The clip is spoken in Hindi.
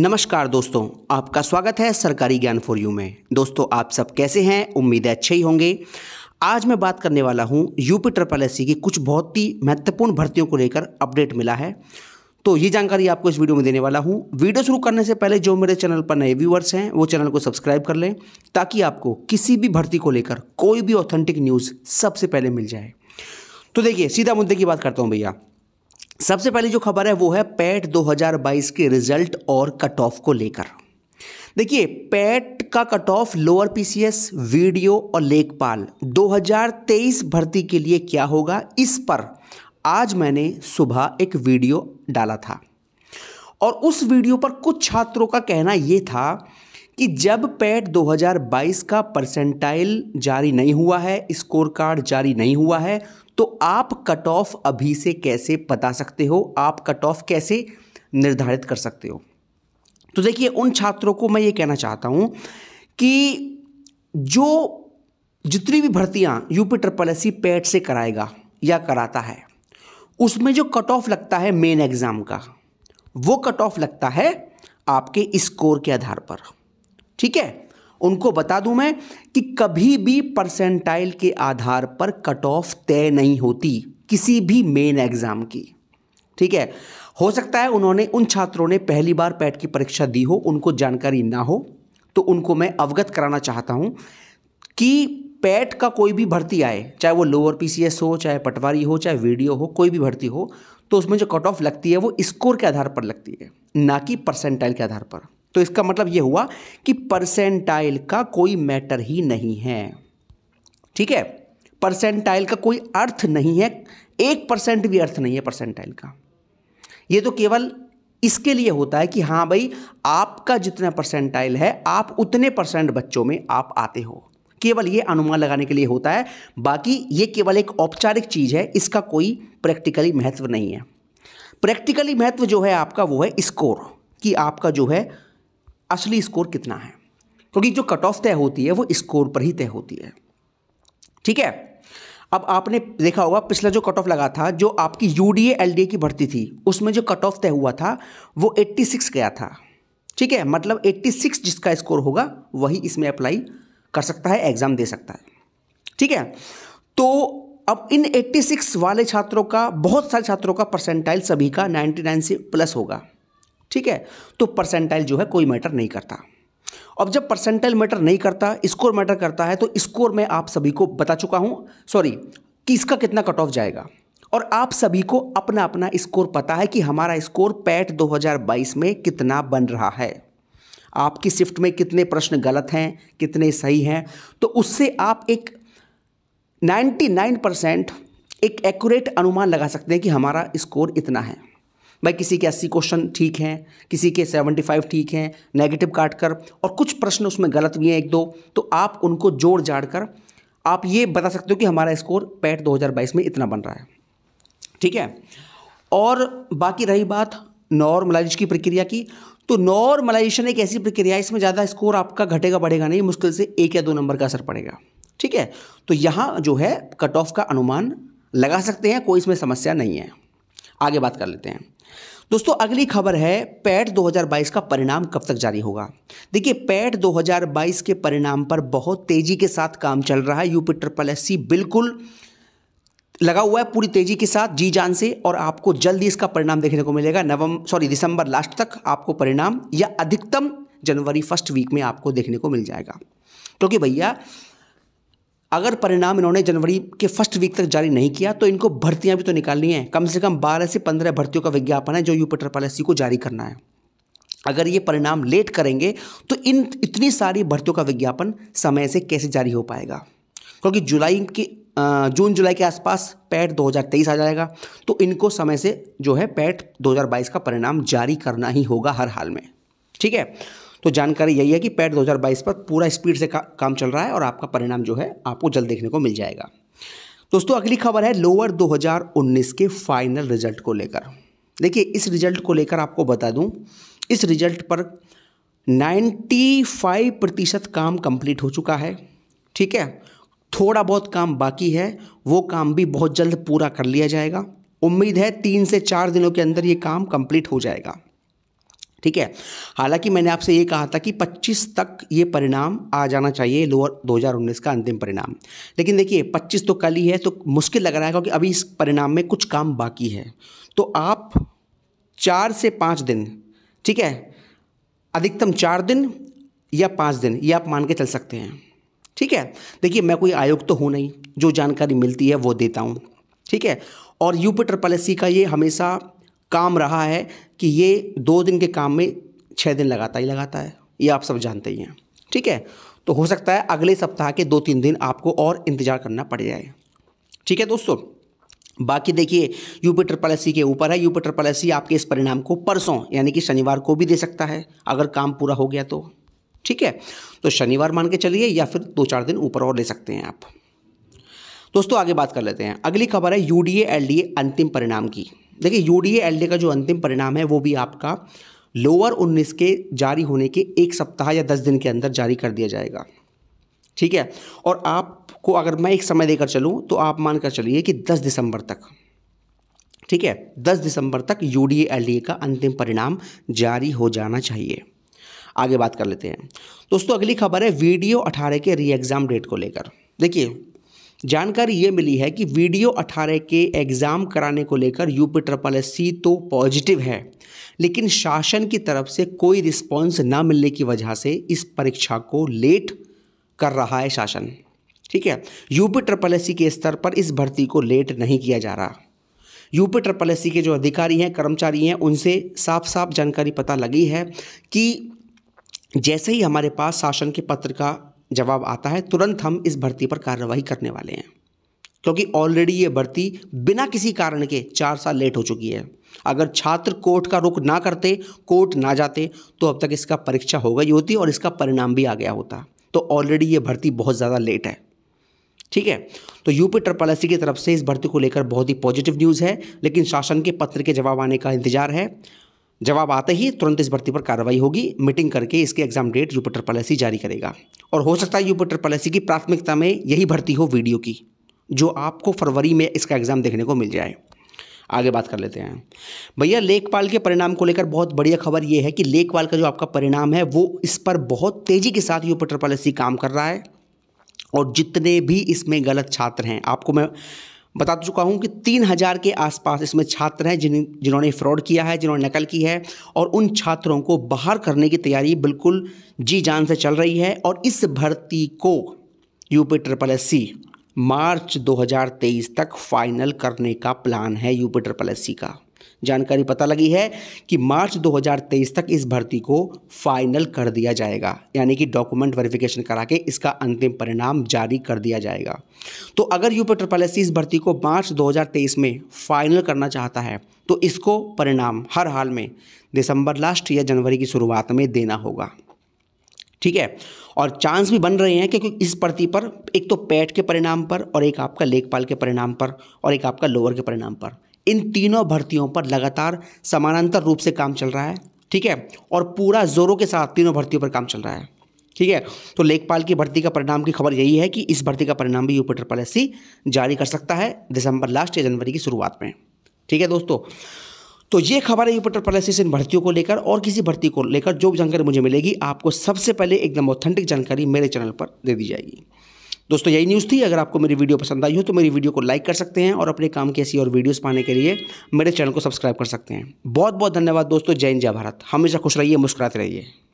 नमस्कार दोस्तों आपका स्वागत है सरकारी ज्ञान फॉर यू में दोस्तों आप सब कैसे हैं उम्मीद है अच्छे ही होंगे आज मैं बात करने वाला हूं यूपी ट्रिपल एस की कुछ बहुत ही महत्वपूर्ण भर्तियों को लेकर अपडेट मिला है तो ये जानकारी आपको इस वीडियो में देने वाला हूँ वीडियो शुरू करने से पहले जो मेरे चैनल पर नए व्यूअर्स हैं वो चैनल को सब्सक्राइब कर लें ताकि आपको किसी भी भर्ती को लेकर कोई भी ऑथेंटिक न्यूज़ सबसे पहले मिल जाए तो देखिए सीधा मुद्दे की बात करता हूँ भैया सबसे पहली जो खबर है वो है पैट 2022 के रिजल्ट और कट ऑफ को लेकर देखिए पैट का cut off lower PCS VDO और लेखपाल 2023 भर्ती के लिए क्या होगा इस पर आज मैंने सुबह एक वीडियो डाला था और उस वीडियो पर कुछ छात्रों का कहना यह था कि जब पैट 2022 का परसेंटाइल जारी नहीं हुआ है स्कोर कार्ड जारी नहीं हुआ है तो आप कट ऑफ अभी से कैसे बता सकते हो आप कट ऑफ कैसे निर्धारित कर सकते हो तो देखिए उन छात्रों को मैं ये कहना चाहता हूँ कि जो जितनी भी भर्तियाँ यूपी ट्रिपल एस पैट से कराएगा या कराता है उसमें जो कट ऑफ लगता है मेन एग्ज़ाम का वो कट ऑफ लगता है आपके स्कोर के आधार पर ठीक है उनको बता दूं मैं कि कभी भी परसेंटाइल के आधार पर कट ऑफ तय नहीं होती किसी भी मेन एग्ज़ाम की ठीक है हो सकता है उन्होंने उन छात्रों ने पहली बार पैट e की परीक्षा दी हो उनको जानकारी ना हो तो उनको मैं अवगत कराना चाहता हूँ कि पैट e का कोई भी भर्ती आए चाहे वो लोअर पीसीएस हो चाहे पटवारी हो चाहे वीडियो हो कोई भी भर्ती हो तो उसमें जो कट ऑफ लगती है वो स्कोर के आधार पर लगती है ना कि परसेंटाइल के आधार पर तो इसका मतलब ये हुआ कि परसेंटाइल का कोई मैटर ही नहीं है ठीक है परसेंटाइल का कोई अर्थ नहीं है एक परसेंट भी अर्थ नहीं है परसेंटाइल का ये तो केवल इसके लिए होता है कि हाँ भाई आपका जितना परसेंटाइल है आप उतने परसेंट बच्चों में आप आते हो केवल ये अनुमान लगाने के लिए होता है बाकी ये केवल एक औपचारिक चीज़ है इसका कोई प्रैक्टिकली महत्व नहीं है प्रैक्टिकली महत्व जो है आपका वो है स्कोर कि आपका जो है असली स्कोर कितना है क्योंकि जो कट ऑफ तय होती है वो स्कोर पर ही तय होती है ठीक है अब आपने देखा होगा पिछला जो कट ऑफ लगा था जो आपकी यू डी एल की भर्ती थी उसमें जो कट ऑफ तय हुआ था वो 86 गया था ठीक है मतलब 86 जिसका स्कोर होगा वही इसमें अप्लाई कर सकता है एग्ज़ाम दे सकता है ठीक है तो अब इन 86 वाले छात्रों का बहुत सारे छात्रों का परसेंटाइल सभी का 99 से प्लस होगा ठीक है तो परसेंटाइल जो है कोई मैटर नहीं करता अब जब परसेंटाइल मैटर नहीं करता स्कोर मैटर करता है तो स्कोर मैं आप सभी को बता चुका हूँ सॉरी कि इसका कितना कट ऑफ जाएगा और आप सभी को अपना अपना स्कोर पता है कि हमारा स्कोर पैट 2022 में कितना बन रहा है आपकी शिफ्ट में कितने प्रश्न गलत हैं कितने सही हैं तो उससे आप एक 99 परसेंट एक एक्यूरेट अनुमान लगा सकते हैं कि हमारा स्कोर इतना है भाई किसी के अस्सी क्वेश्चन ठीक हैं किसी के सेवेंटी फाइव ठीक हैं नेगेटिव काट कर और कुछ प्रश्न उसमें गलत भी हैं एक दो तो आप उनको जोड़ जाड़ कर आप ये बता सकते हो कि हमारा स्कोर पैट 2022 में इतना बन रहा है ठीक है और बाकी रही बात नॉर्मलाइज की प्रक्रिया की तो नॉर्मलाइजेशन एक ऐसी प्रक्रिया है इसमें ज़्यादा स्कोर आपका घटेगा बढ़ेगा नहीं मुश्किल से एक या दो नंबर का असर पड़ेगा ठीक है तो यहाँ जो है कट ऑफ का अनुमान लगा सकते हैं कोई इसमें समस्या नहीं है आगे बात कर लेते हैं दोस्तों अगली खबर है पैट 2022 का परिणाम कब तक जारी होगा देखिए पैट 2022 के परिणाम पर बहुत तेज़ी के साथ काम चल रहा है यूपी ट्रिपल एस बिल्कुल लगा हुआ है पूरी तेज़ी के साथ जी जान से और आपको जल्दी इसका परिणाम देखने को मिलेगा नवम सॉरी दिसंबर लास्ट तक आपको परिणाम या अधिकतम जनवरी फर्स्ट वीक में आपको देखने को मिल जाएगा क्योंकि तो भैया अगर परिणाम इन्होंने जनवरी के फर्स्ट वीक तक जारी नहीं किया तो इनको भर्तियां भी तो निकालनी है कम से कम बारह से पंद्रह भर्तियों का विज्ञापन है जो यूपिटर पॉलिसी को जारी करना है अगर ये परिणाम लेट करेंगे तो इन इतनी सारी भर्तियों का विज्ञापन समय से कैसे जारी हो पाएगा क्योंकि जुलाई के जून जुलाई के आसपास पैट 2023 आ जाएगा तो इनको समय से जो है पैट 2022 का परिणाम जारी करना ही होगा हर हाल में ठीक है तो जानकारी यही है कि पैट 2022 पर पूरा स्पीड से का, काम चल रहा है और आपका परिणाम जो है आपको जल्द देखने को मिल जाएगा दोस्तों अगली खबर है लोअर 2019 के फाइनल रिजल्ट को लेकर देखिए इस रिजल्ट को लेकर आपको बता दूं इस रिजल्ट पर 95 प्रतिशत काम कंप्लीट हो चुका है ठीक है थोड़ा बहुत काम बाकी है वो काम भी बहुत जल्द पूरा कर लिया जाएगा उम्मीद है तीन से चार दिनों के अंदर ये काम कंप्लीट हो जाएगा ठीक है हालांकि मैंने आपसे ये कहा था कि 25 तक ये परिणाम आ जाना चाहिए लोअर 2019 का अंतिम परिणाम लेकिन देखिए 25 तो कल ही है तो मुश्किल लग रहा है क्योंकि अभी इस परिणाम में कुछ काम बाकी है तो आप चार से पाँच दिन ठीक है अधिकतम चार दिन या पाँच दिन ये आप मान के चल सकते हैं ठीक है देखिए मैं कोई आयोग तो हूँ नहीं जो जानकारी मिलती है वो देता हूँ ठीक है और यूपी ट्रिपल एस का ये हमेशा काम रहा है कि ये दो दिन के काम में छः दिन लगाता ही लगाता है ये आप सब जानते ही हैं ठीक है तो हो सकता है अगले सप्ताह के दो तीन दिन आपको और इंतज़ार करना पड़ जाए ठीक है दोस्तों बाकी देखिए यूपिटर पॉलिसी के ऊपर है यूपिटर पॉलिसी आपके इस परिणाम को परसों यानी कि शनिवार को भी दे सकता है अगर काम पूरा हो गया तो ठीक है तो शनिवार मान के चलिए या फिर दो चार दिन ऊपर और ले सकते हैं आप दोस्तों आगे बात कर लेते हैं अगली खबर है यूडीए एलडीए अंतिम परिणाम की देखिए यूडीए एल का जो अंतिम परिणाम है वो भी आपका लोअर 19 के जारी होने के एक सप्ताह या दस दिन के अंदर जारी कर दिया जाएगा ठीक है और आपको अगर मैं एक समय देकर चलूँ तो आप मानकर चलिए कि दस दिसंबर तक ठीक है दस दिसंबर तक यू डी का अंतिम परिणाम जारी हो जाना चाहिए आगे बात कर लेते हैं दोस्तों अगली खबर है वीडियो 18 के री एग्ज़ाम डेट को लेकर देखिए जानकारी ये मिली है कि वीडियो 18 के एग्ज़ाम कराने को लेकर यूपी ट्रिपल एस सी तो पॉजिटिव है लेकिन शासन की तरफ से कोई रिस्पॉन्स ना मिलने की वजह से इस परीक्षा को लेट कर रहा है शासन ठीक है यूपी ट्रिपल एस सी के स्तर पर इस भर्ती को लेट नहीं किया जा रहा यूपी ट्रिपल एस सी के जो अधिकारी हैं कर्मचारी हैं उनसे साफ साफ जानकारी पता लगी है कि जैसे ही हमारे पास शासन के पत्र का जवाब आता है तुरंत हम इस भर्ती पर कार्रवाई करने वाले हैं क्योंकि ऑलरेडी ये भर्ती बिना किसी कारण के चार साल लेट हो चुकी है अगर छात्र कोर्ट का रुख ना करते कोर्ट ना जाते तो अब तक इसका परीक्षा हो गई होती और इसका परिणाम भी आ गया होता तो ऑलरेडी ये भर्ती बहुत ज़्यादा लेट है ठीक है तो यूपी ट्रिपल एस की तरफ से इस भर्ती को लेकर बहुत ही पॉजिटिव न्यूज़ है लेकिन शासन के पत्र के जवाब आने का इंतजार है जवाब आते ही तुरंत इस भर्ती पर कार्रवाई होगी मीटिंग करके इसके एग्जाम डेट जुपिटर पॉलिसी जारी करेगा और हो सकता है जुपिटर पॉलिसी की प्राथमिकता में यही भर्ती हो वीडियो की जो आपको फरवरी में इसका एग्ज़ाम देखने को मिल जाए आगे बात कर लेते हैं भैया लेखपाल के परिणाम को लेकर बहुत बढ़िया खबर ये है कि लेखपाल का जो आपका परिणाम है वो इस पर बहुत तेज़ी के साथ यूपिटर पॉलिसी काम कर रहा है और जितने भी इसमें गलत छात्र हैं आपको मैं बता तो चुका हूँ कि तीन हज़ार के आसपास इसमें छात्र हैं जिन जिन्होंने फ्रॉड किया है जिन्होंने नकल की है और उन छात्रों को बाहर करने की तैयारी बिल्कुल जी जान से चल रही है और इस भर्ती को यूपी ट्रिपल एस सी मार्च 2023 तक फाइनल करने का प्लान है यूपी ट्रिपल एस सी का जानकारी पता लगी है कि मार्च 2023 तक इस भर्ती को फाइनल कर दिया जाएगा यानी कि डॉक्यूमेंट वेरिफिकेशन करा के इसका अंतिम परिणाम जारी कर दिया जाएगा तो अगर यूपी ट्रिपल एस इस भर्ती को मार्च 2023 में फाइनल करना चाहता है तो इसको परिणाम हर हाल में दिसंबर लास्ट या जनवरी की शुरुआत में देना होगा ठीक है और चांस भी बन रहे हैं क्योंकि इस भर्ती पर एक तो पैट के परिणाम पर और एक आपका लेखपाल के परिणाम पर और एक आपका लोअर के परिणाम पर इन तीनों भर्तियों पर लगातार समानांतर रूप से काम चल रहा है ठीक है और पूरा जोरों के साथ तीनों भर्तियों पर काम चल रहा है ठीक है तो लेखपाल की भर्ती का परिणाम की खबर यही है कि इस भर्ती का परिणाम भी यूपी ट्रिपल एस जारी कर सकता है दिसंबर लास्ट या जनवरी की शुरुआत में ठीक है दोस्तों तो ये खबर है यूपी ट्रिपल एस इन भर्तियों को लेकर और किसी भर्ती को लेकर जो जानकारी मुझे मिलेगी आपको सबसे पहले एकदम ऑथेंटिक जानकारी मेरे चैनल पर दे दी जाएगी दोस्तों यही न्यूज़ थी अगर आपको मेरी वीडियो पसंद आई हो तो मेरी वीडियो को लाइक कर सकते हैं और अपने काम की ऐसी और वीडियोज़ पाने के लिए मेरे चैनल को सब्सक्राइब कर सकते हैं बहुत बहुत धन्यवाद दोस्तों जय हिंद जय भारत हमेशा खुश रहिए मुस्कुराते रहिए